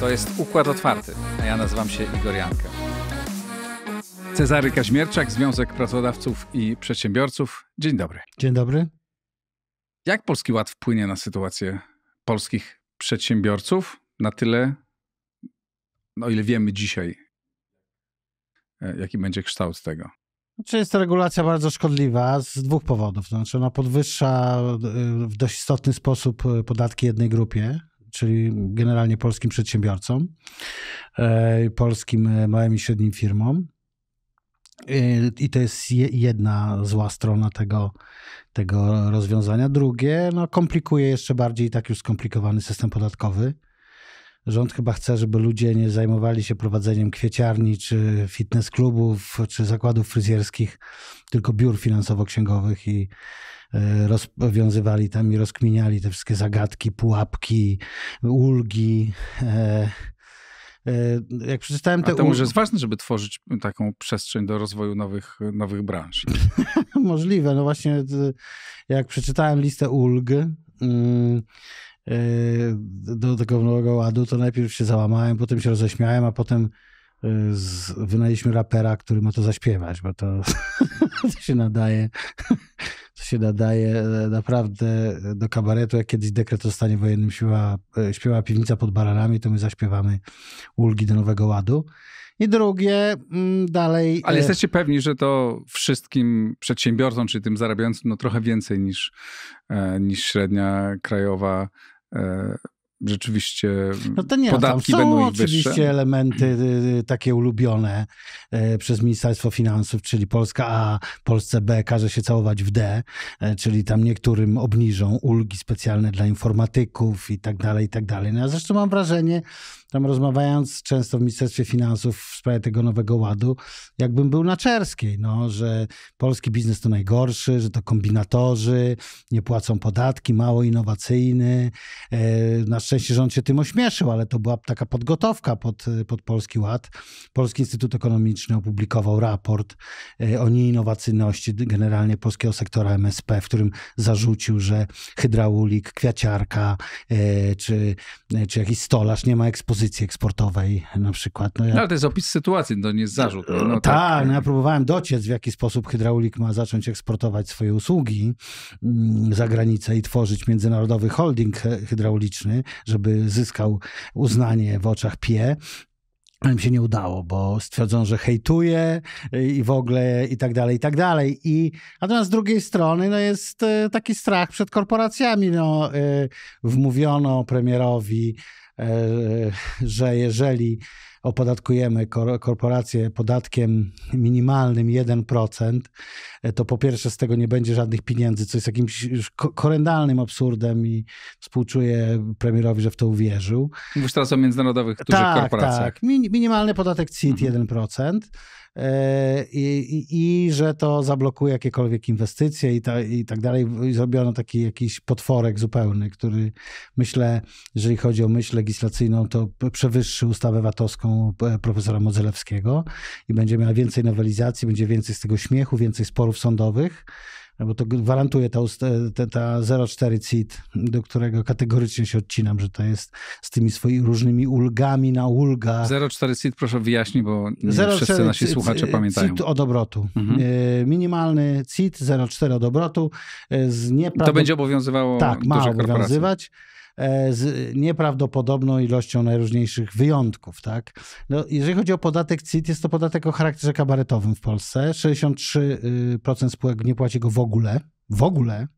To jest Układ Otwarty, a ja nazywam się Igor Janka. Cezary Kaźmierczak, Związek Pracodawców i Przedsiębiorców. Dzień dobry. Dzień dobry. Jak Polski Ład wpłynie na sytuację polskich przedsiębiorców na tyle, no ile wiemy dzisiaj, e, jaki będzie kształt tego? Czy znaczy, jest to regulacja bardzo szkodliwa z dwóch powodów. Znaczy ona podwyższa e, w dość istotny sposób e, podatki jednej grupie, czyli generalnie polskim przedsiębiorcom, e, polskim e, małym i średnim firmom. E, I to jest jedna zła strona tego, tego rozwiązania. Drugie, no, komplikuje jeszcze bardziej tak już skomplikowany system podatkowy rząd chyba chce, żeby ludzie nie zajmowali się prowadzeniem kwieciarni, czy fitness klubów, czy zakładów fryzjerskich, tylko biur finansowo-księgowych i e, rozwiązywali tam i rozkminiali te wszystkie zagadki, pułapki, ulgi. E, e, jak przeczytałem te. A to może jest ważne, żeby tworzyć taką przestrzeń do rozwoju nowych, nowych branż. Możliwe. No właśnie, jak przeczytałem listę ulg, mm, Yy, do tego nowego ładu, to najpierw się załamałem, potem się roześmiałem, a potem yy, z, wynaleźliśmy rapera, który ma to zaśpiewać, bo to, to się nadaje. To się nadaje e, naprawdę e, do kabaretu. Jak kiedyś dekret o stanie wojennym śpiewa, e, śpiewa piwnica pod baranami, to my zaśpiewamy ulgi do nowego ładu. I drugie, mm, dalej. Ale jesteście pewni, że to wszystkim przedsiębiorcom, czy tym zarabiającym, no trochę więcej niż, niż średnia krajowa E, rzeczywiście no to nie, no podatki są będą ich oczywiście wyższe. elementy y, y, y, takie ulubione e, przez Ministerstwo Finansów, czyli Polska A, Polsce B każe się całować w D, e, czyli tam niektórym obniżą ulgi specjalne dla informatyków i tak dalej, i tak dalej. No a zresztą mam wrażenie, tam rozmawiając często w Ministerstwie Finansów w sprawie tego nowego ładu, jakbym był na czerskiej, no, że polski biznes to najgorszy, że to kombinatorzy, nie płacą podatki, mało innowacyjny. E, na szczęście rząd się tym ośmieszył, ale to była taka podgotowka pod, pod Polski Ład. Polski Instytut Ekonomiczny opublikował raport e, o nieinnowacyjności generalnie polskiego sektora MSP, w którym zarzucił, że hydraulik, kwiaciarka e, czy, czy jakiś stolarz nie ma ekspozycji pozycji eksportowej na przykład. No no, ale to jest opis sytuacji, to nie jest no, zarzut. No, tak, tak, no ja próbowałem dociec, w jaki sposób hydraulik ma zacząć eksportować swoje usługi mm, za granicę i tworzyć międzynarodowy holding hydrauliczny, żeby zyskał uznanie w oczach PIE ale mi się nie udało, bo stwierdzono, że hejtuje i w ogóle i tak dalej, i tak dalej. I, natomiast z drugiej strony no jest e, taki strach przed korporacjami. No, e, wmówiono premierowi, E, że jeżeli opodatkujemy korporacje podatkiem minimalnym 1%, E, to po pierwsze z tego nie będzie żadnych pieniędzy, co jest jakimś już korendalnym absurdem i współczuję premierowi, że w to uwierzył. Mówisz teraz o międzynarodowych dużych tak, korporacjach. Tak, Min minimalny podatek CIT mhm. 1%. E, I, i, i, że to zablokuje jakiekolwiek inwestycje i, ta, i tak dalej. I zrobiono taki jakiś potworek zupełny, który myślę, jeżeli chodzi o myśl legislacyjną, to przewyższy ustawę VAT-owską e, profesora Modzelewskiego i będzie miała więcej nowelizacji, będzie więcej z tego śmiechu, więcej sporów sporów sądowych, bo to gwarantuje ta, ta, ta 04 CIT, do którego kategorycznie się odcinam, że to jest z tymi swoimi różnymi ulgami na ulga. 04 CIT proszę wyjaśnij, bo nie 04, wszyscy nasi słuchacze pamiętają. CIT od obrotu. Mhm. E, minimalny CIT 04 od obrotu e, z nieprawdopodobnie... To będzie obowiązywało Tak, ma obowiązywać. Korporacje. E, z nieprawdopodobną ilością najróżniejszych wyjątków. Tak? No, jeżeli chodzi o podatek CIT, jest to podatek o charakterze kabaretowym w Polsce. 63% spółek nie płaci go w ogóle. W ogóle.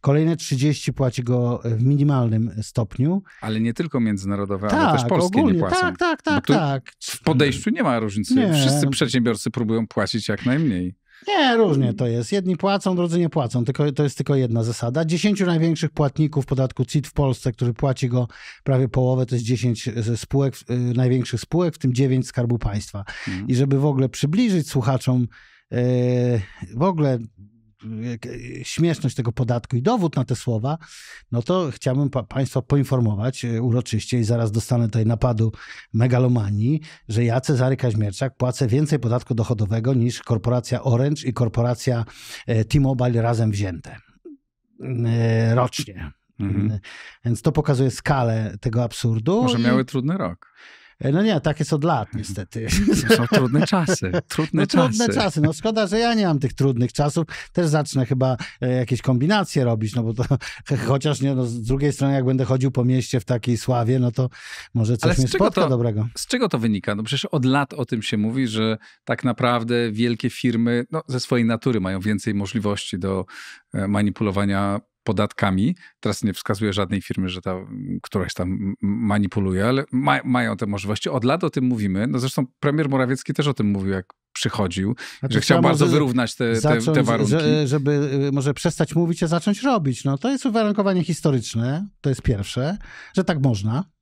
Kolejne 30 płaci go w minimalnym stopniu. Ale nie tylko międzynarodowe, tak, ale też polskie ogólnie, nie płacą. Tak, tak, tak, tak. W podejściu nie ma różnicy. Nie. Wszyscy przedsiębiorcy próbują płacić jak najmniej. Nie, różnie to jest. Jedni płacą, drudzy nie płacą. Tylko, to jest tylko jedna zasada. Dziesięciu największych płatników podatku CIT w Polsce, który płaci go prawie połowę, to jest dziesięć e, spółek, e, największych spółek, w tym dziewięć Skarbu Państwa. Mhm. I żeby w ogóle przybliżyć słuchaczom e, w ogóle E, śmieszność tego podatku i dowód na te słowa, no to chciałbym pa Państwa poinformować e, uroczyście i zaraz dostanę tutaj napadu megalomanii, że ja, Cezary Kaźmierczak, płacę więcej podatku dochodowego niż korporacja Orange i korporacja e, T-Mobile razem wzięte mm, rocznie. Mhm. Mm, więc to pokazuje skalę tego absurdu. Może miały trudny rok. E, no nie, tak jest od lat niestety. To są trudne czasy, trudne no, czasy. Trudne czasy, no szkoda, że ja nie mam tych trudnych czasów. Też zacznę chyba e, jakieś kombinacje robić, no bo to chociaż nie, no, z drugiej strony jak będę chodził po mieście w takiej sławie, no to może coś Ale mnie spotka to, dobrego. Z czego to wynika? No przecież od lat o tym się mówi, że tak naprawdę wielkie firmy no, ze swojej natury mają więcej możliwości do e, manipulowania podatkami. Teraz nie wskazuję żadnej firmy, że ta któraś tam manipuluje, ale ma, mają te możliwości. Od lat o tym mówimy. No zresztą premier Morawiecki też o tym mówił, jak przychodził, znaczy, że chciał bardzo wyrównać te, zacząć, te, te, warunki. Że, żeby y, może przestać mówić, a zacząć robić. No, to jest uwarunkowanie historyczne, to jest pierwsze, że tak można.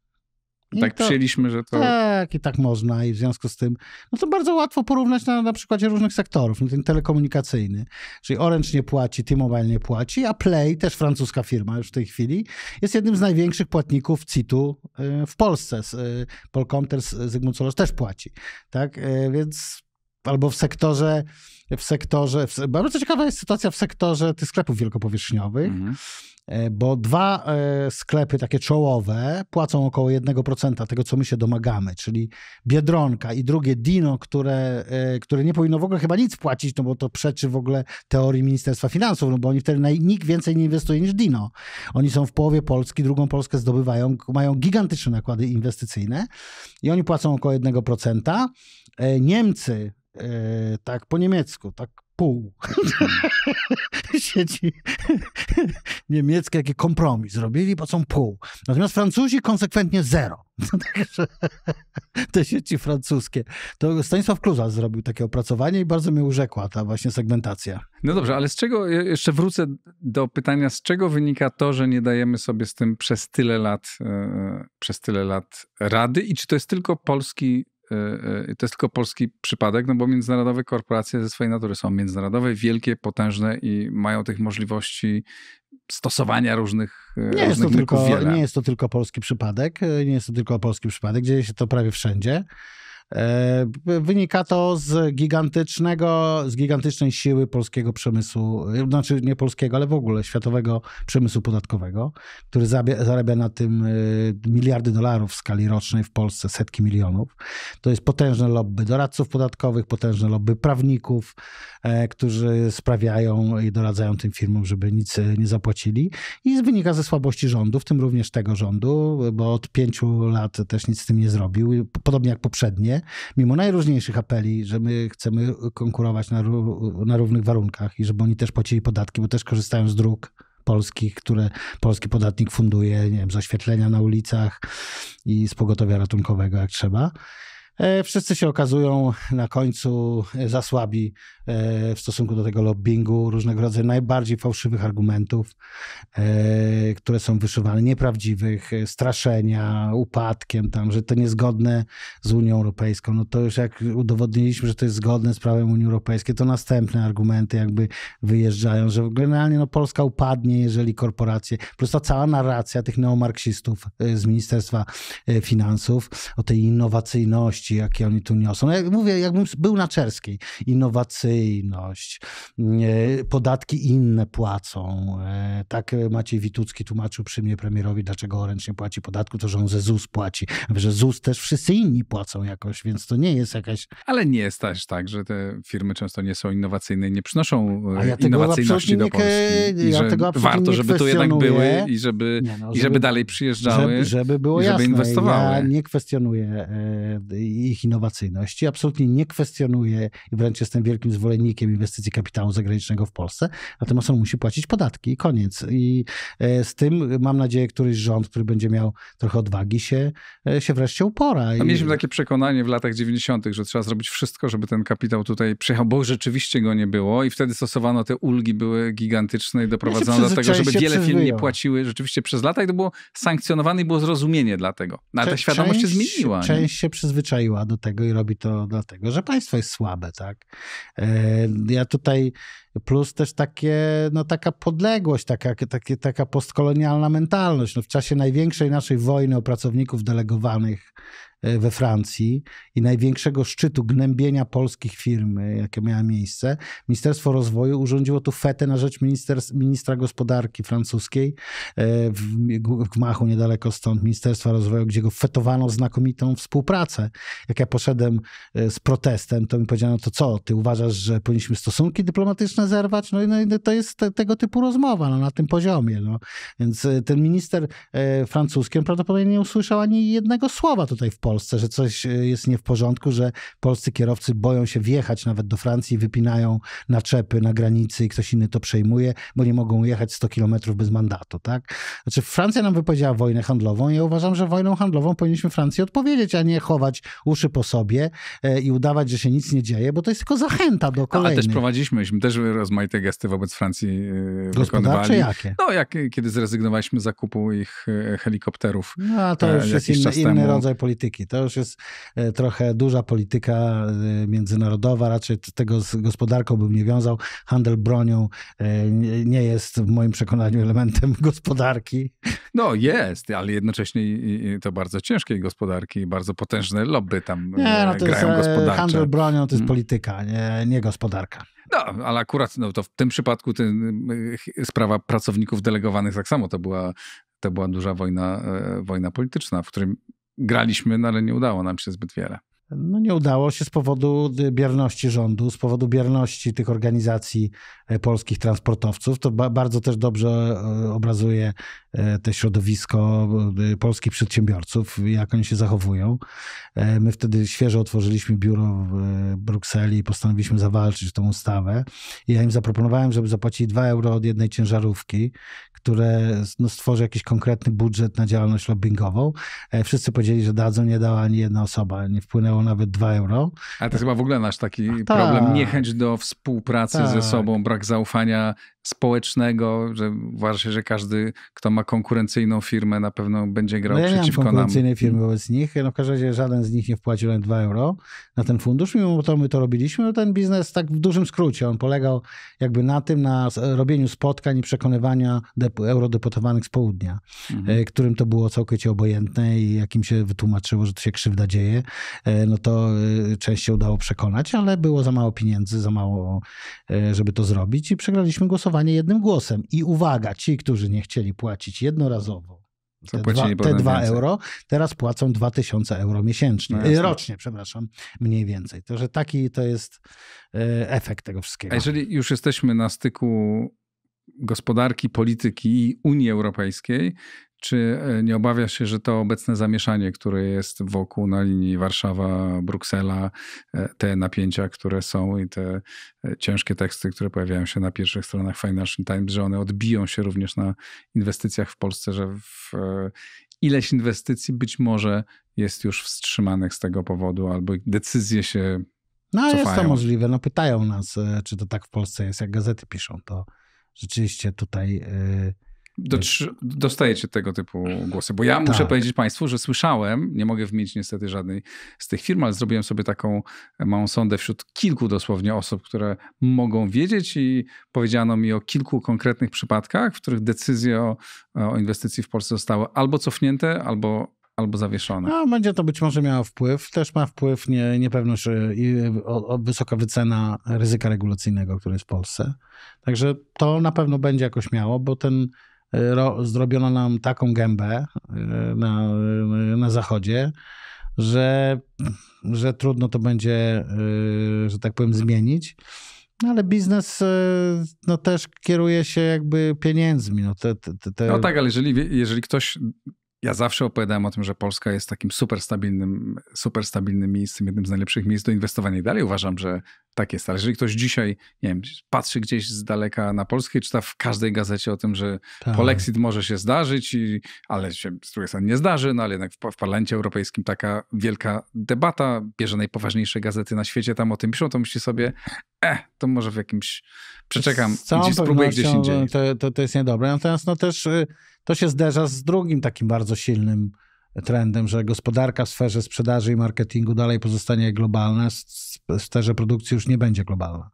I tak to, przyjęliśmy, że to... Tak, i tak można i w związku z tym, no to bardzo łatwo porównać na, na przykładzie różnych sektorów, no ten telekomunikacyjny, czyli Orange nie płaci, T-Mobile nie płaci, a Play, też francuska firma już w tej chwili, jest jednym z największych płatników CIT-u e, w Polsce. E, Polkomter, Zygmunt Solos też płaci, tak, e, więc albo w sektorze w sektorze, w, bardzo ciekawa jest sytuacja w sektorze tych sklepów wielkopowierzchniowych, mhm. E, bo dwa e, sklepy takie czołowe płacą około 1% tego, co my się domagamy, czyli Biedronka i drugie Dino, które, e, które nie powinno w ogóle chyba nic płacić, no bo to przeczy w ogóle teorii Ministerstwa Finansów, no bo oni wtedy naj, nikt więcej nie inwestuje niż Dino. Oni są w połowie Polski, drugą Polskę zdobywają, mają gigantyczne nakłady inwestycyjne i oni płacą około 1%. Niemcy, tak po niemiecku, tak pół. Sieci niemieckie, jaki kompromis zrobili, bo są pół. Natomiast Francuzi konsekwentnie zero. Tak, te sieci francuskie. To Stanisław Kluza zrobił takie opracowanie i bardzo mnie urzekła ta właśnie segmentacja. No dobrze, ale z czego, e, jeszcze wrócę do pytania, z czego wynika to, że nie dajemy sobie z tym przez tyle lat, e, przez tyle lat rady i czy to jest tylko polski Y, y, to jest tylko polski przypadek, no bo międzynarodowe korporacje ze swojej natury są międzynarodowe, wielkie, potężne i mają tych możliwości stosowania różnych y, nie różnych jest to tylko, wiele. Nie jest to tylko polski przypadek, nie jest to tylko polski przypadek, dzieje się to prawie wszędzie. E, wynika to z gigantycznego, z gigantycznej siły polskiego przemysłu, e, znaczy nie polskiego, ale w ogóle światowego przemysłu podatkowego, który zarabia na tym e, miliardy dolarów w skali rocznej w Polsce, setki milionów. To jest potężne lobby doradców podatkowych, potężne lobby prawników, którzy sprawiają i doradzają tym firmom, żeby nic nie zapłacili. I wynika ze słabości rządu, w tym również tego rządu, bo od pięciu lat też nic z tym nie zrobił, podobnie jak poprzednie mimo najróżniejszych apeli, że my chcemy konkurować na, na równych warunkach i żeby oni też płacili podatki, bo też korzystają z dróg polskich, które polski podatnik funduje, nie wiem, z oświetlenia na ulicach i z pogotowia ratunkowego, jak trzeba. E, wszyscy się okazują na końcu e, za słabi e, w stosunku do tego lobbingu, różnego rodzaju najbardziej fałszywych argumentów, które są wyszywane, nieprawdziwych, straszenia, upadkiem tam, że to niezgodne z Unią Europejską. No to już jak udowodniliśmy, że to jest zgodne z prawem Unii Europejskiej, to następne argumenty jakby wyjeżdżają, że generalnie no Polska upadnie, jeżeli korporacje, plus ta cała narracja tych neomarksistów z Ministerstwa Finansów o tej innowacyjności, wartości, jakie oni tu niosą. No jak mówię, jakbym był na czerskiej. Innowacyjność, e, podatki inne płacą. E, tak Maciej Witucki tłumaczył przy mnie premierowi, dlaczego Orange nie płaci podatku, to że on ze ZUS płaci. Że ZUS też wszyscy inni płacą jakoś, więc to nie jest jakaś... Ale nie jest też tak, że te firmy często nie są innowacyjne nie przynoszą e, ja innowacyjności do Polski. I ja tego warto, żeby tu jednak były i żeby, no, żeby, i żeby dalej przyjeżdżały, żeby, żeby, było żeby jasne. inwestowały. Ja nie kwestionuję ich innowacyjności. Absolutnie nie kwestionuję i wręcz jestem wielkim zwolennikiem inwestycji kapitału zagranicznego w Polsce, natomiast on musi płacić podatki i koniec. I e, z tym mam nadzieję któryś rząd, który będzie miał trochę odwagi się, e, się wreszcie upora. No, mieliśmy takie przekonanie w latach 90., że trzeba zrobić wszystko, żeby ten kapitał tutaj przyjechał, bo rzeczywiście go nie było i wtedy stosowano te ulgi, były gigantyczne i doprowadzono ja do tego, żeby wiele firm nie płaciły rzeczywiście przez lata i to było sankcjonowane i było zrozumienie dla tego. No, ale ta Cze- świadomość część, się zmieniła. Część nie? się przyzwyczaiła przyzwyczaiła do tego i robi to dlatego, że państwo jest słabe, tak? E, ja tutaj plus też takie, no, taka podległość, taka, takie, taka postkolonialna mentalność. No, w czasie największej naszej wojny o pracowników delegowanych e, we Francji i największego szczytu gnębienia polskich firm, e, jakie miało miejsce, Ministerstwo Rozwoju urządziło tu fetę na rzecz minister, ministra gospodarki francuskiej e, w, w Machu, niedaleko stąd, Ministerstwa Rozwoju, gdzie go fetowano znakomitą współpracę. Jak ja poszedłem z protestem, to mi powiedziano, to co, ty uważasz, że powinniśmy stosunki dyplomatyczne mocno zerwać, no i, no i to jest te, tego typu rozmowa no, na tym poziomie. No. Więc e, ten minister e, francuski prawdopodobnie nie usłyszał ani jednego słowa tutaj w Polsce, że coś e, jest nie w porządku, że polscy kierowcy boją się wjechać nawet do Francji, wypinają naczepy na granicy i ktoś inny to przejmuje, bo nie mogą jechać 100 kilometrów bez mandatu. Tak? Znaczy Francja nam wypowiedziała wojnę handlową i ja uważam, że wojną handlową powinniśmy Francji odpowiedzieć, a nie chować uszy po sobie e, i udawać, że się nic nie dzieje, bo to jest tylko zachęta do kolejnych. ale też prowadziliśmy, też e, rozmaite gesty wobec Francji e, wykonywali. jakie? No, jak, kiedy zrezygnowaliśmy z zakupu ich e, helikopterów. No, a to e, już jest inny, inny, rodzaj polityki. To już jest trochę duża polityka międzynarodowa, raczej tego z gospodarką bym nie wiązał. Handel bronią nie jest w moim przekonaniu elementem gospodarki. No jest, ale jednocześnie to bardzo ciężkie gospodarki, bardzo potężne lobby tam e, nie, no to grają jest, e, gospodarcze. Handel bronią to jest mm. polityka, nie, nie gospodarka. No, ale akurat no, to w tym przypadku ten, e, sprawa pracowników delegowanych tak samo to była, to była duża wojna, wojna polityczna, w którym graliśmy, no, ale nie udało nam się zbyt wiele no nie udało się z powodu y, bierności rządu, z powodu bierności tych organizacji e, polskich transportowców. To ba bardzo też dobrze e, obrazuje te środowisko e, polskich przedsiębiorców, jak oni się zachowują. My wtedy świeżo otworzyliśmy biuro w Brukseli i postanowiliśmy zawalczyć tą ustawę. I ja im zaproponowałem, żeby zapłacili 2 euro od jednej ciężarówki, które no, stworzy jakiś konkretny budżet na działalność lobbyingową. Wszyscy powiedzieli, że dadzą, nie dała ani jedna osoba, nie wpłynęło nawet dwa euro. Ale to chyba w ogóle nasz taki A, tak. problem, niechęć do współpracy ze tak. sobą, brak zaufania społecznego, że uważa że każdy, kto ma konkurencyjną firmę, na pewno będzie grał no ja przeciwko nam. konkurencyjnej firmy mm. wobec nich. No w każdym razie żaden z nich nie wpłacił nawet 2 euro na ten fundusz. Mimo to my to robiliśmy. No ten biznes tak w dużym skrócie. On polegał jakby na tym, na robieniu spotkań i przekonywania eurodeputowanych z południa, mhm. E, którym to było całkowicie obojętne i jakim się wytłumaczyło, że to się krzywda dzieje, e, no to e, część się udało przekonać, ale było za mało pieniędzy, za mało, żeby to zrobić i przegraliśmy głosowanie głosowanie jednym głosem. I uwaga, ci, którzy nie chcieli płacić jednorazowo te, dwa, 2 euro, teraz płacą 2000 euro miesięcznie, no y, rocznie, przepraszam, mniej więcej. To, że taki to jest y, efekt tego wszystkiego. A jeżeli już jesteśmy na styku gospodarki, polityki i Unii Europejskiej, czy e, nie obawiasz się, że to obecne zamieszanie, które jest wokół na linii Warszawa-Bruksela, e, te napięcia, które są i te e, ciężkie teksty, które pojawiają się na pierwszych stronach Financial Times, że one odbiją się również na inwestycjach w Polsce, że w ileś inwestycji być może jest już wstrzymanych z tego powodu, albo decyzje się. No, cofają. jest to możliwe. No, pytają nas, czy to tak w Polsce jest, jak gazety piszą. To rzeczywiście tutaj. Yy dostajecie tego typu głosy, bo ja tak. muszę powiedzieć Państwu, że słyszałem, nie mogę wmienić niestety żadnej z tych firm, ale zrobiłem sobie taką małą sondę wśród kilku dosłownie osób, które mogą wiedzieć i powiedziano mi o kilku konkretnych przypadkach, w których decyzje o, o inwestycji w Polsce zostały albo cofnięte, albo albo zawieszone. No, będzie to być może miało wpływ. Też ma wpływ nie, niepewność i o, o wysoka wycena ryzyka regulacyjnego, który jest w Polsce. Także to na pewno będzie jakoś miało, bo ten ro, zrobiono nam taką gębę e, na, e, na zachodzie, że, że trudno to będzie, e, że tak powiem, zmienić. No, ale biznes no, też kieruje się jakby pieniędzmi. No, te, te, te... no tak, ale jeżeli, jeżeli ktoś. Ja zawsze opowiadałem o tym, że Polska jest takim super stabilnym, super stabilnym miejscem, jednym z najlepszych miejsc do inwestowania. I dalej uważam, że tak jest, ale jeżeli ktoś dzisiaj, nie wiem, patrzy gdzieś z daleka na Polskę i czyta w każdej gazecie o tym, że tak. polexit może się zdarzyć, i, ale się z drugiej strony nie zdarzy, no ale jednak w, w Parlamencie Europejskim taka wielka debata, bierze najpoważniejsze gazety na świecie, tam o tym piszą, to myśli sobie, eh, to może w jakimś, przeczekam, gdzieś, spróbuję gdzieś indziej. To, to, to jest niedobre, natomiast no też y, to się zderza z drugim takim bardzo silnym trendem, że gospodarka w sferze sprzedaży i marketingu dalej pozostanie globalna, w sferze produkcji już nie będzie globalna.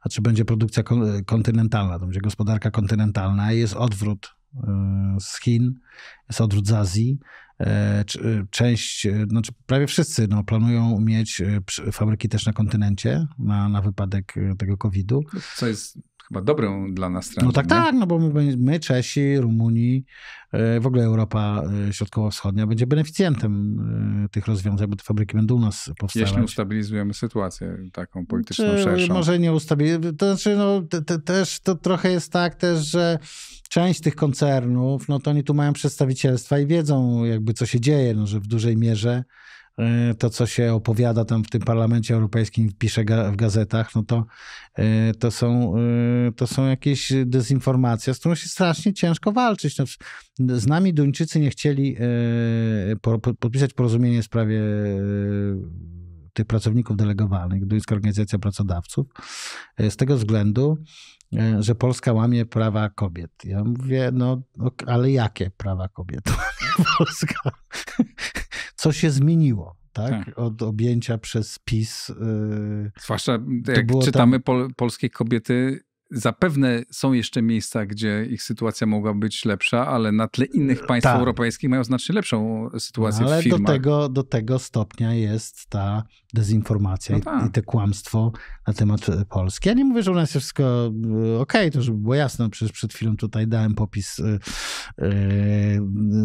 A czy będzie produkcja kontynentalna, to będzie gospodarka kontynentalna i jest odwrót y, z Chin, jest odwrót z Azji. E, y, część, znaczy prawie wszyscy no, planują mieć fabryki też na kontynencie na, na wypadek tego COVID-u. Co jest chyba dobrą dla nas stronę. No tak, nie? tak, no bo my, my, Czesi, Rumuni, e, w ogóle Europa e, Środkowo-Wschodnia będzie beneficjentem e, tych rozwiązań, bo te fabryki będą u nas powstawać. Jeśli ustabilizujemy sytuację taką polityczną Czy szerszą. Może nie ustabilizujemy, to znaczy no, te, te, też to trochę jest tak też, że część tych koncernów, no to oni tu mają przedstawicielstwa i wiedzą jakby co się dzieje, no, że w dużej mierze E, to, co się opowiada tam w tym Parlamencie Europejskim, pisze ga w gazetach, no to, e, to, są, e, to są jakieś dezinformacje, z którą się strasznie ciężko walczyć. No, z nami Duńczycy nie chcieli podpisać porozumienie w sprawie tych pracowników delegowanych, Duńska Organizacja Pracodawców, z tego względu, że Polska łamie prawa kobiet. Ja mówię, no ale jakie prawa kobiet Polska? co się zmieniło. Tak? tak? Od objęcia przez PiS. Y, Zwłaszcza jak czytamy tam... pol polskie kobiety, Zapewne są jeszcze miejsca, gdzie ich sytuacja mogła być lepsza, ale na tle innych e, państw tak. europejskich mają znacznie lepszą e, sytuację no, ale w firmach. Do tego, do tego stopnia jest ta dezinformacja no, i, tak. te kłamstwo na temat e, Polski. Ja nie mówię, że u nas jest wszystko okej, okay, to żeby było jasne, przecież przed chwilą tutaj dałem popis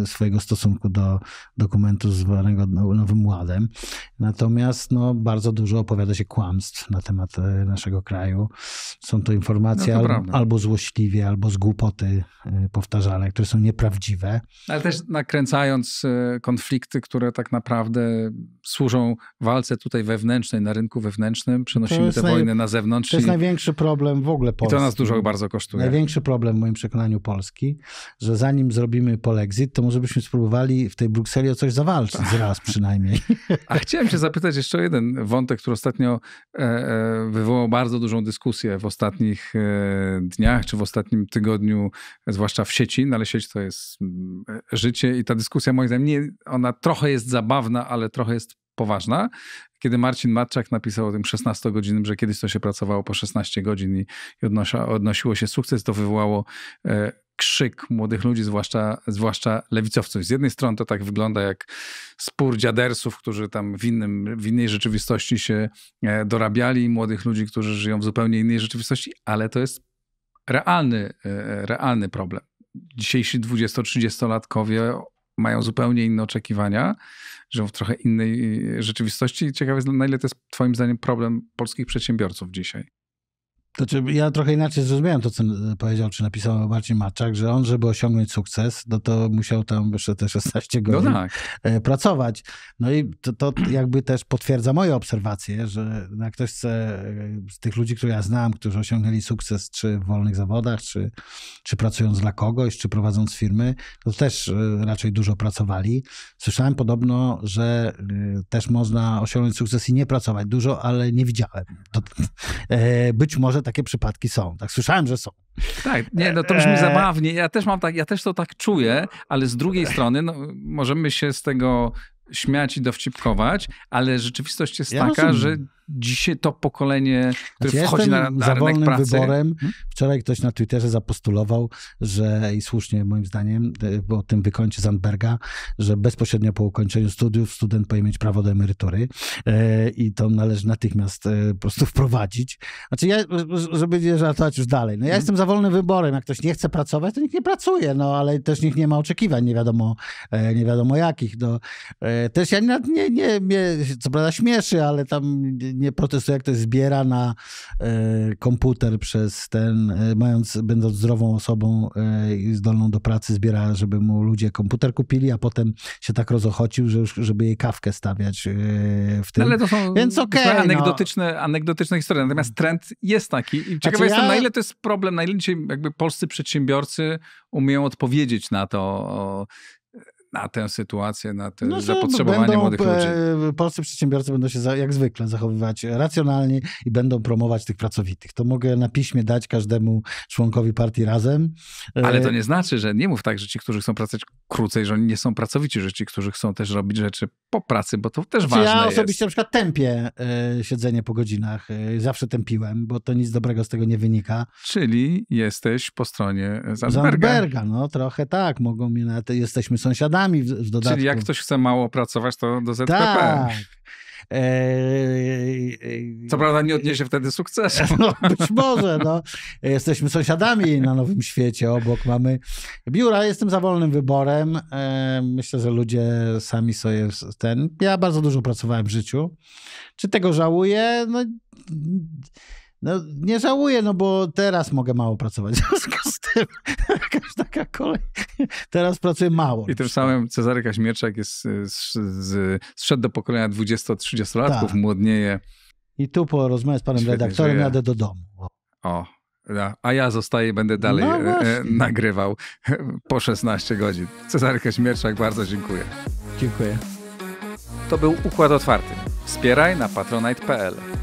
swojego stosunku do dokumentu zwanego Nowym Ładem. Natomiast no, bardzo dużo opowiada się kłamstw na temat naszego kraju. Są to informacje informacje no al, albo złośliwie, albo z głupoty y, powtarzane, które są nieprawdziwe. Ale też nakręcając y, konflikty, które tak naprawdę służą walce tutaj wewnętrznej, na rynku wewnętrznym, przenosimy te naj... wojny na zewnątrz. To jest i... największy problem w ogóle Polski. I to nas dużo bardzo kosztuje. Największy problem w moim przekonaniu Polski, że zanim zrobimy polexit, to może byśmy spróbowali w tej Brukseli o coś zawalczyć, tak. raz przynajmniej. A chciałem się zapytać jeszcze jeden wątek, który ostatnio e, e, wywołał bardzo dużą dyskusję w ostatnich e, E, dniach czy w ostatnim tygodniu, zwłaszcza w sieci, no ale sieć to jest mm, e, życie i ta dyskusja moim zdaniem, nie, ona trochę jest zabawna, ale trochę jest poważna. Kiedy Marcin Matczak napisał o tym 16-godzinnym, że kiedyś to się pracowało po 16 godzin i, odnosiło się sukces, to wywołało e, krzyk młodych ludzi, zwłaszcza, zwłaszcza lewicowców. Z jednej strony to tak wygląda jak spór dziadersów, którzy tam w, innym, w innej rzeczywistości się e, dorabiali, młodych ludzi, którzy żyją w zupełnie innej rzeczywistości, ale to jest realny, e, realny problem. Dzisiejsi 20-30-latkowie mają zupełnie inne oczekiwania, żyją w trochę innej e, rzeczywistości. Ciekawe jest, na ile to jest Twoim zdaniem problem polskich przedsiębiorców dzisiaj? Znaczy, ja trochę inaczej zrozumiałem to, co powiedział, czy napisał Marcin Maczak, że on, żeby osiągnąć sukces, no to musiał tam jeszcze te 16 godzin no tak. E, pracować. No i to, to, jakby też potwierdza moje obserwacje, że jak ktoś chce, e, z tych ludzi, których ja znam, którzy osiągnęli sukces czy w wolnych zawodach, czy, czy pracując dla kogoś, czy prowadząc firmy, to też e, raczej dużo pracowali. Słyszałem podobno, że też można osiągnąć sukces i nie pracować dużo, ale nie widziałem. To, być może takie przypadki są. Tak słyszałem, że są. Tak, nie, no to brzmi e, e. zabawnie. Ja też mam tak, ja też to tak czuję, ale z drugiej e. strony no, możemy się z tego śmiać i dowcipkować, ale rzeczywistość jest ja taka, rozumiem. że dzisiaj to pokolenie, które znaczy, wchodzi ja na, na za wolnym pracy. wyborem. Hmm? Wczoraj ktoś na Twitterze zapostulował, że i słusznie moim zdaniem, po e, tym wykończy Zandberga, że bezpośrednio po ukończeniu studiów student powinien mieć prawo do emerytury e, i to należy natychmiast e, po prostu wprowadzić. Znaczy ja, żeby nie żartować już dalej, no ja hmm. jestem za wolnym wyborem. Jak ktoś nie chce pracować, to nikt nie pracuje, no ale też nikt nie ma oczekiwań, nie wiadomo, nie wiadomo jakich. No, też ja nie, nie, nie, mnie co prawda śmieszy, ale tam nie protestuje, jak to zbiera na e, komputer przez ten, e, mając, będąc zdrową osobą e, i zdolną do pracy, zbiera, żeby mu ludzie komputer kupili, a potem się tak rozochocił, że już, żeby jej kawkę stawiać w tym. No ale to są Więc okay, no. anegdotyczne, no. anegdotyczne historie. Natomiast trend jest taki. I ciekawe znaczy jestem, ja... na ile to jest problem, na ile dzisiaj jakby polscy przedsiębiorcy umieją odpowiedzieć na to na tę sytuację, na te no, zapotrzebowanie będą, młodych ludzi? E, polscy przedsiębiorcy będą się jak zwykle zachowywać racjonalnie i będą promować tych pracowitych. To mogę na piśmie dać każdemu członkowi partii razem. Ale e, to nie znaczy, że nie mów tak, że ci, którzy chcą pracować krócej, że oni nie są pracowici, że ci, którzy chcą też robić rzeczy po pracy, bo to też ważne Ja osobiście jest. na przykład tępię y, siedzenie po godzinach. Y, zawsze tępiłem, bo to nic dobrego z tego nie wynika. Czyli jesteś po stronie Zandberga. Zamberga, no trochę tak. Mogą mi nawet, jesteśmy sąsiadami w, w dodatku. Czyli jak ktoś chce mało pracować, to do ZPP. Tak. Eee, Co prawda nie eee, odniesie wtedy sukcesu. No, być może, no. Jesteśmy sąsiadami na Nowym Świecie, obok mamy biura, jestem za wolnym wyborem. Eee, myślę, że ludzie sami sobie ten... Ja bardzo dużo pracowałem w życiu. Czy tego żałuję? No no, nie żałuję, no bo teraz mogę mało pracować. W związku z tym jakaś taka kolej. Teraz pracuję mało. I tym samym Cezary Kaźmierczak jest, z, z, zszedł do pokolenia 20-30-latków, tak. młodnieje. I tu po rozmowie z panem Świetnie redaktorem żyje. jadę do domu. O, a ja zostaję, będę dalej no e, e, nagrywał po 16 godzin. Cezary Kaźmierczak, bardzo dziękuję. Dziękuję. To był Układ Otwarty. Wspieraj na patronite.pl.